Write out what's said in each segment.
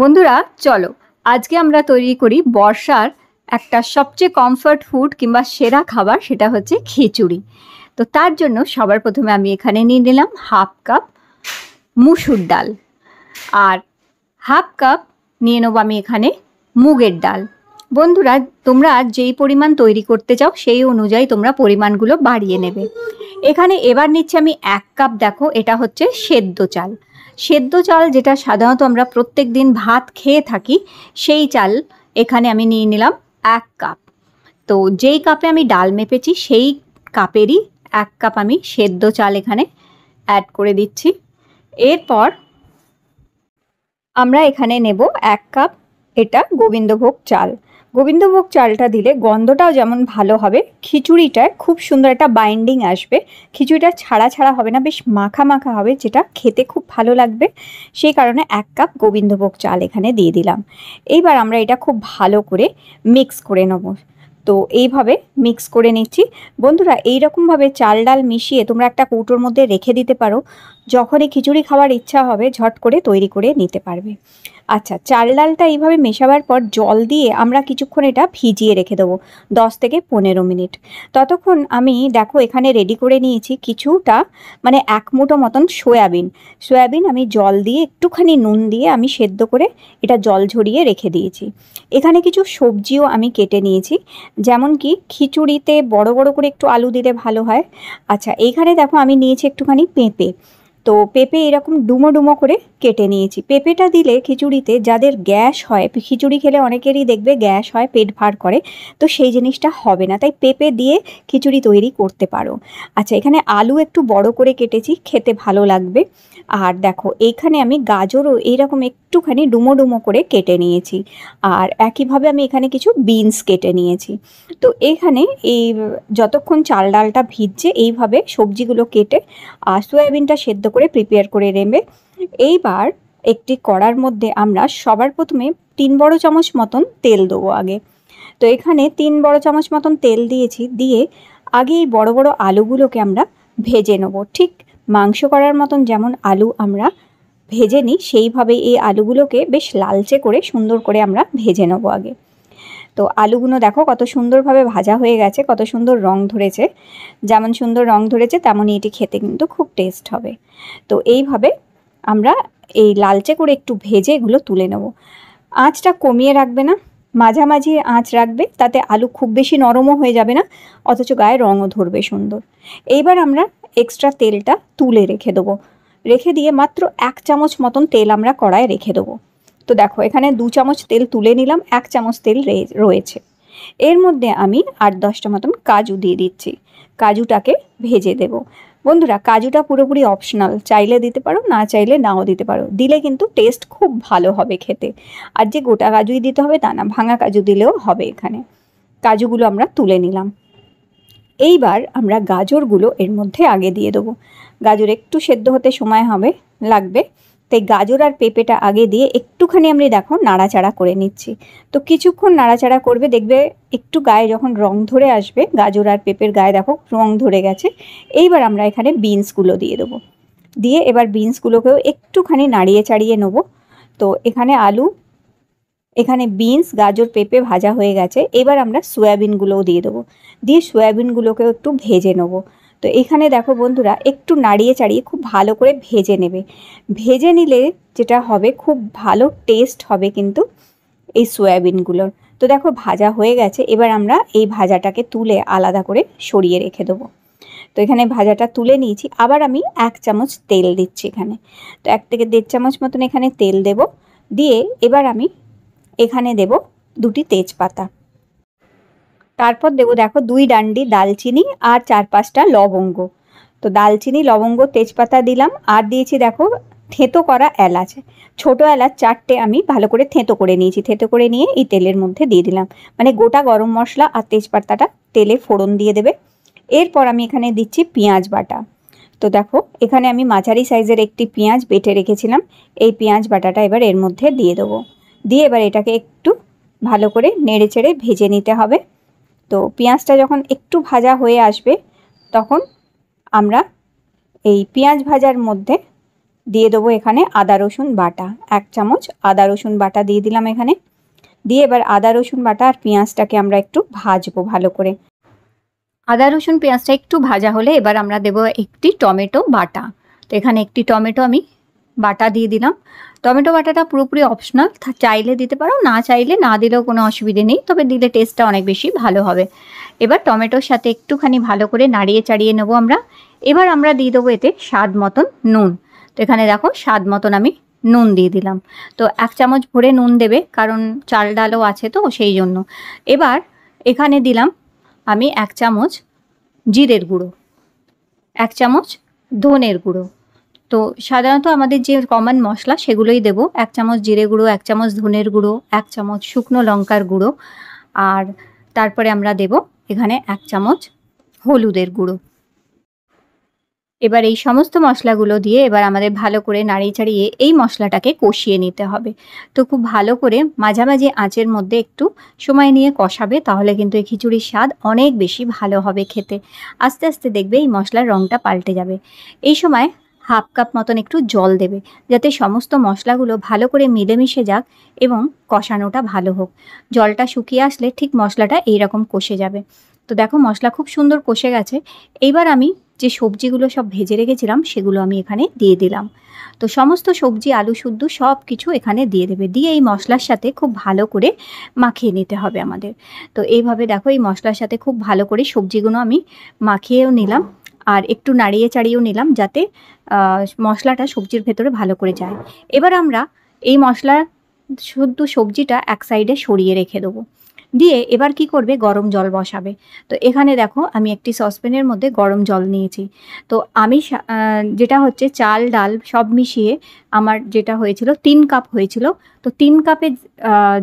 বন্ধুরা চলো আজকে আমরা তৈরি করি বর্ষার একটা সবচেয়ে কমফর্ট ফুড কিংবা সেরা খাবার সেটা হচ্ছে খিচুড়ি তো তার জন্য সবার প্রথমে আমি এখানে নিয়ে নিলাম হাফ কাপ মুসুর ডাল আর হাফ কাপ নিয়ে নেবো আমি এখানে মুগের ডাল বন্ধুরা তোমরা যেই পরিমাণ তৈরি করতে চাও সেই অনুযায়ী তোমরা পরিমাণগুলো বাড়িয়ে নেবে এখানে এবার নিচ্ছে আমি এক কাপ দেখো এটা হচ্ছে সেদ্ধ চাল সেদ্ধ চাল যেটা সাধারণত আমরা প্রত্যেক দিন ভাত খেয়ে থাকি সেই চাল এখানে আমি নিয়ে নিলাম এক কাপ তো যেই কাপে আমি ডাল মেপেছি সেই কাপেরই এক কাপ আমি সেদ্ধ চাল এখানে অ্যাড করে দিচ্ছি এরপর আমরা এখানে নেব এক কাপ এটা গোবিন্দভোগ চাল গোবিন্দভোগ চালটা দিলে গন্ধটাও যেমন ভালো হবে খিচুড়িটায় খুব সুন্দর একটা বাইন্ডিং আসবে খিচুড়িটা ছাড়া ছাড়া হবে না বেশ মাখা মাখা হবে যেটা খেতে খুব ভালো লাগবে সেই কারণে এক কাপ গোবিন্দভোগ চাল এখানে দিয়ে দিলাম এইবার আমরা এটা খুব ভালো করে মিক্স করে নেব তো এইভাবে মিক্স করে নিচ্ছি বন্ধুরা এইরকমভাবে চাল ডাল মিশিয়ে তোমরা একটা কৌটোর মধ্যে রেখে দিতে পারো যখনই খিচুড়ি খাওয়ার ইচ্ছা হবে ঝট করে তৈরি করে নিতে পারবে আচ্ছা চাল ডালটা এইভাবে মেশাবার পর জল দিয়ে আমরা কিছুক্ষণ এটা ভিজিয়ে রেখে দেবো দশ থেকে পনেরো মিনিট ততক্ষণ আমি দেখো এখানে রেডি করে নিয়েছি কিছুটা মানে এক মুঠো মতন সয়াবিন সয়াবিন আমি জল দিয়ে একটুখানি নুন দিয়ে আমি সেদ্ধ করে এটা জল ঝরিয়ে রেখে দিয়েছি এখানে কিছু সবজিও আমি কেটে নিয়েছি যেমন কি খিচুড়িতে বড় বড় করে একটু আলু দিলে ভালো হয় আচ্ছা এইখানে দেখো আমি নিয়েছি একটুখানি পেঁপে তো পেঁপে এরকম ডুমো ডুমো করে কেটে নিয়েছি পেঁপেটা দিলে খিচুড়িতে যাদের গ্যাস হয় খিচুড়ি খেলে অনেকেরই দেখবে গ্যাস হয় পেট ভার করে তো সেই জিনিসটা হবে না তাই পেঁপে দিয়ে খিচুড়ি তৈরি করতে পারো আচ্ছা এখানে আলু একটু বড় করে কেটেছি খেতে ভালো লাগবে আর দেখো এইখানে আমি গাজরও এইরকম একটুখানি ডুমো ডুমো করে কেটে নিয়েছি আর একইভাবে আমি এখানে কিছু বিনস কেটে নিয়েছি তো এখানে এই যতক্ষণ চাল ডালটা ভিজছে এইভাবে সবজিগুলো কেটে আর সোয়াবিনটা সেদ্ধ করে প্রিপেয়ার করে নেবে এইবার একটি কড়ার মধ্যে আমরা সবার প্রথমে তিন বড় চামচ মতন তেল দেবো আগে তো এখানে তিন বড় চামচ মতন তেল দিয়েছি দিয়ে আগে এই বড় বড় আলুগুলোকে আমরা ভেজে নেব ঠিক মাংস করার মতন যেমন আলু আমরা ভেজে নিই সেইভাবে এই আলুগুলোকে বেশ লালচে করে সুন্দর করে আমরা ভেজে নেবো আগে তো আলুগুলো দেখো কত সুন্দরভাবে ভাজা হয়ে গেছে কত সুন্দর রং ধরেছে যেমন সুন্দর রং ধরেছে তেমনই এটি খেতে কিন্তু খুব টেস্ট হবে তো এইভাবে আমরা এই লালচে করে একটু ভেজে এগুলো তুলে নেব আঁচটা কমিয়ে রাখবে না মাঝামাঝি আঁচ রাখবে তাতে আলু খুব বেশি নরমও হয়ে যাবে না অথচ গায়ে রঙও ধরবে সুন্দর এইবার আমরা এক্সট্রা তেলটা তুলে রেখে দেবো রেখে দিয়ে মাত্র এক চামচ মতন তেল আমরা কড়ায় রেখে দেবো তো দেখো এখানে দু চামচ তেল তুলে নিলাম এক চামচ তেল রয়েছে এর মধ্যে আমি আট দশটা মতন কাজু দিয়ে দিচ্ছি কাজুটাকে ভেজে দেব বন্ধুরা কাজুটা পুরোপুরি অপশনাল চাইলে দিতে পারো না চাইলে নাও দিতে পারো দিলে কিন্তু টেস্ট খুব ভালো হবে খেতে আর যে গোটা কাজুই দিতে হবে তা না ভাঙা কাজু দিলেও হবে এখানে কাজুগুলো আমরা তুলে নিলাম এইবার আমরা গাজরগুলো এর মধ্যে আগে দিয়ে দেবো গাজর একটু সেদ্ধ হতে সময় হবে লাগবে তাই গাজর আর পেঁপেটা আগে দিয়ে একটুখানি আমি দেখো নাড়াচাড়া করে নিচ্ছি তো কিছুক্ষণ নাড়াচাড়া করবে দেখবে একটু গায়ে যখন রং ধরে আসবে গাজর আর পেঁপের গায়ে দেখো রং ধরে গেছে এইবার আমরা এখানে বিনসগুলো দিয়ে দেবো দিয়ে এবার বিনসগুলোকেও একটুখানি নাড়িয়ে চাড়িয়ে নেবো তো এখানে আলু এখানে বিনস গাজর পেঁপে ভাজা হয়ে গেছে এবার আমরা সয়াবিনগুলোও দিয়ে দেবো দিয়ে সয়াবিনগুলোকেও একটু ভেজে নেবো তো এখানে দেখো বন্ধুরা একটু নাড়িয়ে চাড়িয়ে খুব ভালো করে ভেজে নেবে ভেজে নিলে যেটা হবে খুব ভালো টেস্ট হবে কিন্তু এই সয়াবিনগুলোর তো দেখো ভাজা হয়ে গেছে এবার আমরা এই ভাজাটাকে তুলে আলাদা করে সরিয়ে রেখে দেবো তো এখানে ভাজাটা তুলে নিয়েছি আবার আমি এক চামচ তেল দিচ্ছি এখানে তো এক থেকে দেড় চামচ মতন এখানে তেল দেব দিয়ে এবার আমি এখানে দেব দুটি তেজপাতা তারপর দেবো দেখো দুই ডান্ডি দালচিনি আর চার পাঁচটা লবঙ্গ তো দালচিনি লবঙ্গ তেজপাতা দিলাম আর দিয়েছি দেখো থেঁতো করা এলাচ ছোট এলাচ চারটে আমি ভালো করে থেঁতো করে নিয়েছি থেঁতো করে নিয়ে এই তেলের মধ্যে দিয়ে দিলাম মানে গোটা গরম মশলা আর তেজপাতাটা তেলে ফোড়ন দিয়ে দেবে এরপর আমি এখানে দিচ্ছি পেঁয়াজ বাটা তো দেখো এখানে আমি মাঝারি সাইজের একটি পেঁয়াজ বেটে রেখেছিলাম এই পেঁয়াজ বাটাটা এবার এর মধ্যে দিয়ে দেবো দিয়ে এবার এটাকে একটু ভালো করে নেড়ে চেড়ে ভেজে নিতে হবে তো পেঁয়াজটা যখন একটু ভাজা হয়ে আসবে তখন আমরা এই পেঁয়াজ ভাজার মধ্যে দিয়ে দেবো এখানে আদা রসুন বাটা এক চামচ আদা রসুন বাটা দিয়ে দিলাম এখানে দিয়ে এবার আদা রসুন বাটা আর পেঁয়াজটাকে আমরা একটু ভাজবো ভালো করে আদা রসুন পেঁয়াজটা একটু ভাজা হলে এবার আমরা দেব একটি টমেটো বাটা তো এখানে একটি টমেটো আমি বাটা দিয়ে দিলাম টমেটো বাটাটা পুরোপুরি অপশনাল চাইলে দিতে পারো না চাইলে না দিলেও কোনো অসুবিধে নেই তবে দিলে টেস্টটা অনেক বেশি ভালো হবে এবার টমেটোর সাথে একটুখানি ভালো করে নাড়িয়ে চাড়িয়ে নেবো আমরা এবার আমরা দিয়ে দেবো এতে স্বাদ মতন নুন তো এখানে দেখো স্বাদ মতন আমি নুন দিয়ে দিলাম তো এক চামচ ভরে নুন দেবে কারণ চাল ডালও আছে তো সেই জন্য এবার এখানে দিলাম আমি এক চামচ জিরের গুঁড়ো এক চামচ ধনের গুঁড়ো তো সাধারণত আমাদের যে কমন মশলা সেগুলোই দেব এক চামচ জিরে গুঁড়ো এক চামচ ধনের গুঁড়ো এক চামচ শুকনো লঙ্কার গুঁড়ো আর তারপরে আমরা দেব এখানে এক চামচ হলুদের গুঁড়ো এবার এই সমস্ত মশলাগুলো দিয়ে এবার আমাদের ভালো করে নাড়িয়ে চাড়িয়ে এই মশলাটাকে কষিয়ে নিতে হবে তো খুব ভালো করে মাঝামাঝি আঁচের মধ্যে একটু সময় নিয়ে কষাবে তাহলে কিন্তু এই খিচুড়ির স্বাদ অনেক বেশি ভালো হবে খেতে আস্তে আস্তে দেখবে এই মশলার রঙটা পাল্টে যাবে এই সময় হাফ কাপ মতন একটু জল দেবে যাতে সমস্ত মশলাগুলো ভালো করে মিলেমিশে যাক এবং কষানোটা ভালো হোক জলটা শুকিয়ে আসলে ঠিক মশলাটা এইরকম কষে যাবে তো দেখো মশলা খুব সুন্দর কষে গেছে এইবার আমি যে সবজিগুলো সব ভেজে রেখেছিলাম সেগুলো আমি এখানে দিয়ে দিলাম তো সমস্ত সবজি আলু শুদ্ধ সব কিছু এখানে দিয়ে দেবে দিয়ে এই মশলার সাথে খুব ভালো করে মাখিয়ে নিতে হবে আমাদের তো এইভাবে দেখো এই মশলার সাথে খুব ভালো করে সবজিগুলো আমি মাখিয়েও নিলাম আর একটু নাড়িয়ে চাড়িয়েও নিলাম যাতে মশলাটা সবজির ভেতরে ভালো করে যায় এবার আমরা এই মশলা শুদ্ধ সবজিটা এক সাইডে সরিয়ে রেখে দেবো দিয়ে এবার কি করবে গরম জল বসাবে তো এখানে দেখো আমি একটি সসপ্যানের মধ্যে গরম জল নিয়েছি তো আমি যেটা হচ্ছে চাল ডাল সব মিশিয়ে আমার যেটা হয়েছিল তিন কাপ হয়েছিল তো তিন কাপে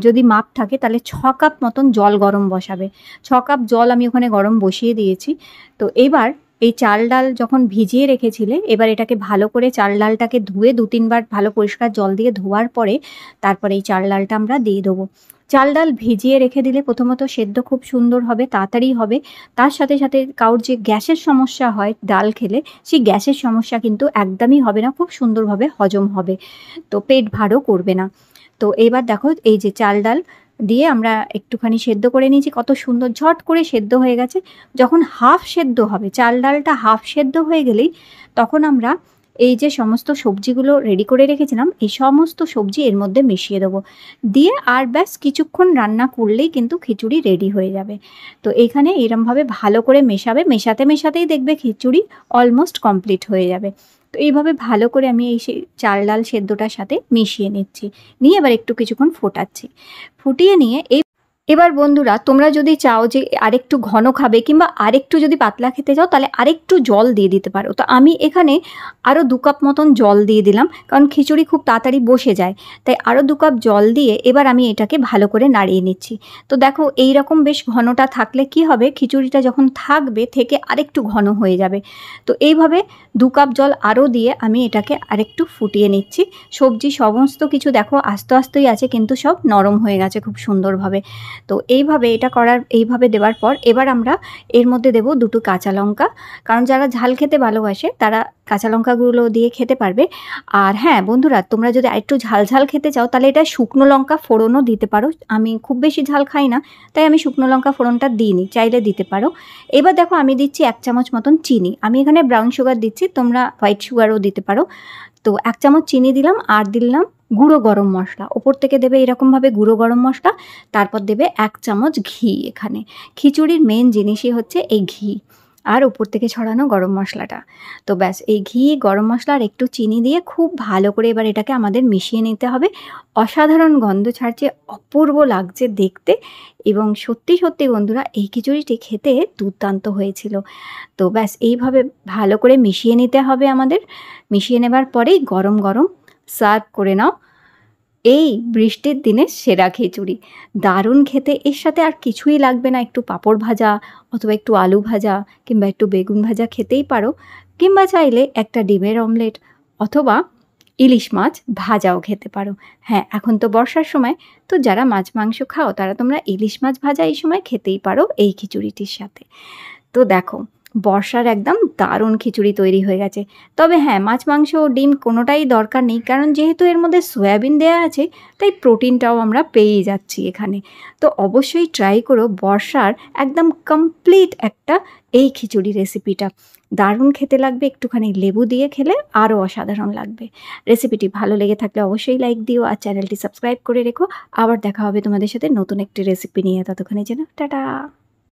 যদি মাপ থাকে তাহলে ছ কাপ মতন জল গরম বসাবে ছ কাপ জল আমি ওখানে গরম বসিয়ে দিয়েছি তো এবার এই চাল ডাল যখন ভিজিয়ে রেখেছিলে এবার এটাকে ভালো করে চাল ডালটাকে ধুয়ে দু তিনবার ভালো পরিষ্কার জল দিয়ে ধোয়ার পরে তারপরে এই চাল ডালটা আমরা দিয়ে দেবো চাল ডাল ভিজিয়ে রেখে দিলে প্রথমত সেদ্ধ খুব সুন্দর হবে তাড়াতাড়ি হবে তার সাথে সাথে কারোর যে গ্যাসের সমস্যা হয় ডাল খেলে সেই গ্যাসের সমস্যা কিন্তু একদমই হবে না খুব সুন্দরভাবে হজম হবে তো পেট ভারও করবে না তো এবার দেখো এই যে চাল ডাল দিয়ে আমরা একটুখানি সেদ্ধ করে নিয়েছি কত সুন্দর ঝট করে সেদ্ধ হয়ে গেছে যখন হাফ সেদ্ধ হবে চাল ডালটা হাফ সেদ্ধ হয়ে গেলেই তখন আমরা এই যে সমস্ত সবজিগুলো রেডি করে রেখেছিলাম এই সমস্ত সবজি এর মধ্যে মিশিয়ে দেবো দিয়ে আর ব্যাস কিছুক্ষণ রান্না করলেই কিন্তু খিচুড়ি রেডি হয়ে যাবে তো এখানে এরমভাবে ভালো করে মেশাবে মেশাতে মেশাতেই দেখবে খিচুড়ি অলমোস্ট কমপ্লিট হয়ে যাবে তো এইভাবে ভালো করে আমি এই চাল ডাল সেদ্ধটার সাথে মিশিয়ে নিচ্ছি নিয়ে এবার একটু কিছুক্ষণ ফোটাচ্ছি ফুটিয়ে নিয়ে এই এবার বন্ধুরা তোমরা যদি চাও যে আরেকটু ঘন খাবে কিংবা আরেকটু যদি পাতলা খেতে চাও তাহলে আরেকটু জল দিয়ে দিতে পারো তো আমি এখানে আরও দু কাপ মতন জল দিয়ে দিলাম কারণ খিচুড়ি খুব তাড়াতাড়ি বসে যায় তাই আরও দু কাপ জল দিয়ে এবার আমি এটাকে ভালো করে নাড়িয়ে নিচ্ছি তো দেখো এই রকম বেশ ঘনটা থাকলে কি হবে খিচুড়িটা যখন থাকবে থেকে আরেকটু ঘন হয়ে যাবে তো এইভাবে দু কাপ জল আরও দিয়ে আমি এটাকে আরেকটু ফুটিয়ে নিচ্ছি সবজি সমস্ত কিছু দেখো আস্তে আস্তেই আছে কিন্তু সব নরম হয়ে গেছে খুব সুন্দরভাবে তো এইভাবে এটা করার এইভাবে দেওয়ার পর এবার আমরা এর মধ্যে দেব দুটো কাঁচা লঙ্কা কারণ যারা ঝাল খেতে ভালোবাসে তারা কাঁচা লঙ্কাগুলো দিয়ে খেতে পারবে আর হ্যাঁ বন্ধুরা তোমরা যদি একটু ঝাল ঝাল খেতে চাও তাহলে এটা শুকনো লঙ্কা ফোড়নও দিতে পারো আমি খুব বেশি ঝাল খাই না তাই আমি শুকনো লঙ্কা ফোড়নটা দিইনি চাইলে দিতে পারো এবার দেখো আমি দিচ্ছি এক চামচ মতন চিনি আমি এখানে ব্রাউন সুগার দিচ্ছি তোমরা হোয়াইট সুগারও দিতে পারো তো এক চামচ চিনি দিলাম আর দিলাম গুঁড়ো গরম মশলা ওপর থেকে দেবে এরকমভাবে গুঁড়ো গরম মশলা তারপর দেবে এক চামচ ঘি এখানে খিচুড়ির মেন জিনিসই হচ্ছে এই ঘি আর ওপর থেকে ছড়ানো গরম মশলাটা তো ব্যাস এই ঘি গরম মশলা আর একটু চিনি দিয়ে খুব ভালো করে এবার এটাকে আমাদের মিশিয়ে নিতে হবে অসাধারণ গন্ধ ছাড়ছে অপূর্ব লাগছে দেখতে এবং সত্যি সত্যি বন্ধুরা এই খিচুড়িটি খেতে দুর্দান্ত হয়েছিল তো ব্যাস এইভাবে ভালো করে মিশিয়ে নিতে হবে আমাদের মিশিয়ে নেবার পরেই গরম গরম সার্ভ করে নাও এই বৃষ্টির দিনে সেরা খিচুড়ি দারুণ খেতে এর সাথে আর কিছুই লাগবে না একটু পাঁপড় ভাজা অথবা একটু আলু ভাজা কিংবা একটু বেগুন ভাজা খেতেই পারো কিংবা চাইলে একটা ডিমের অমলেট অথবা ইলিশ মাছ ভাজাও খেতে পারো হ্যাঁ এখন তো বর্ষার সময় তো যারা মাছ মাংস খাও তারা তোমরা ইলিশ মাছ ভাজা এই সময় খেতেই পারো এই খিচুড়িটির সাথে তো দেখো বর্ষার একদম দারুণ খিচুড়ি তৈরি হয়ে গেছে তবে হ্যাঁ মাছ মাংস ও ডিম কোনোটাই দরকার নেই কারণ যেহেতু এর মধ্যে সয়াবিন দেয়া আছে তাই প্রোটিনটাও আমরা পেয়েই যাচ্ছি এখানে তো অবশ্যই ট্রাই করো বর্ষার একদম কমপ্লিট একটা এই খিচুড়ি রেসিপিটা দারুণ খেতে লাগবে একটুখানি লেবু দিয়ে খেলে আরও অসাধারণ লাগবে রেসিপিটি ভালো লেগে থাকলে অবশ্যই লাইক দিও আর চ্যানেলটি সাবস্ক্রাইব করে রেখো আবার দেখা হবে তোমাদের সাথে নতুন একটি রেসিপি নিয়ে ততক্ষণে যেন টাটা